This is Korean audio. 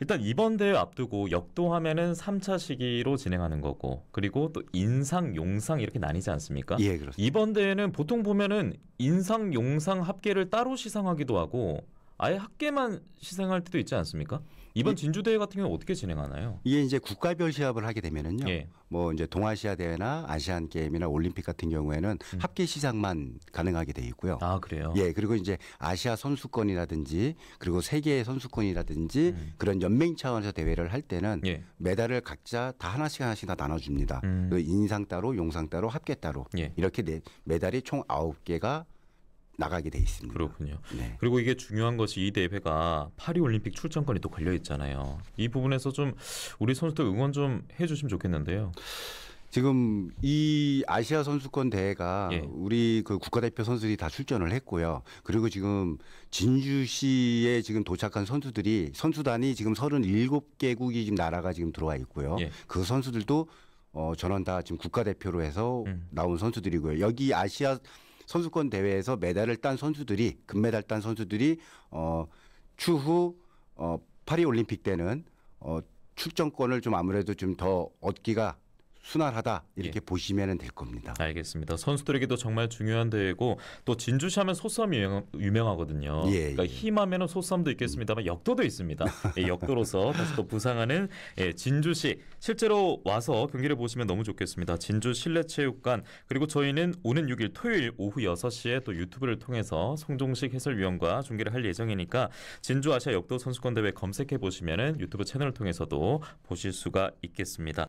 일단 이번 대회 앞두고 역도하면은 3차 시기로 진행하는 거고 그리고 또 인상 용상 이렇게 나뉘지 않습니까? 예, 그렇습니다. 이번 대회는 보통 보면은 인상 용상 합계를 따로 시상하기도 하고 아예 학계만 시생할 때도 있지 않습니까? 이번 이, 예. 진주대회 같은 경우는 어떻게 진행하나요? 이게 이제 국가별 시합을 하게 되면은요. 예. 뭐 이제 동아시아 대회나 아시안 게임이나 올림픽 같은 경우에는 음. 합계 시상만 가능하게 돼 있고요. 아, 그래요? 예. 그리고 이제 아시아 선수권이라든지 그리고 세계 선수권이라든지 음. 그런 연맹 차원에서 대회를 할 때는 예. 메달을 각자 다 하나씩 하나씩 다 나눠 줍니다. 음. 그 인상 따로, 용상 따로, 합계 따로. 예. 이렇게 네, 메달이 총아 개가 나가게 돼 있습니다. 그렇군요. 네. 그리고 이게 중요한 것이 이 대회가 파리 올림픽 출전권이 또 걸려 있잖아요. 이 부분에서 좀 우리 선수들 응원 좀 해주시면 좋겠는데요. 지금 이 아시아 선수권 대회가 예. 우리 그 국가대표 선수들이 다 출전을 했고요. 그리고 지금 진주시에 지금 도착한 선수들이 선수단이 지금 37개국이 지금 나라가 지금 들어와 있고요. 예. 그 선수들도 어 전원 다 지금 국가대표로 해서 음. 나온 선수들이고요. 여기 아시아 선수권 대회에서 메달을 딴 선수들이 금메달 딴 선수들이 어 추후 어 파리 올림픽 때는 어 출전권을 좀 아무래도 좀 더 얻기가 순활하다 이렇게 예. 보시면 될 겁니다. 알겠습니다. 선수들에게도 정말 중요한 대회고 또 진주시 하면 소썸이 유명, 하거든요 예, 예, 그러니까 예. 힘하면 소썸도 있겠습니다만 역도도 있습니다. 예, 역도로서 다시 또 부상하는 예, 진주시 실제로 와서 경기를 보시면 너무 좋겠습니다. 진주 실내체육관 그리고 저희는 오는 6일 토요일 오후 6시에 또 유튜브를 통해서 송종식 해설위원과 중계를 할 예정이니까 진주 아시아 역도 선수권 대회 검색해 보시면 유튜브 채널을 통해서도 보실 수가 있겠습니다.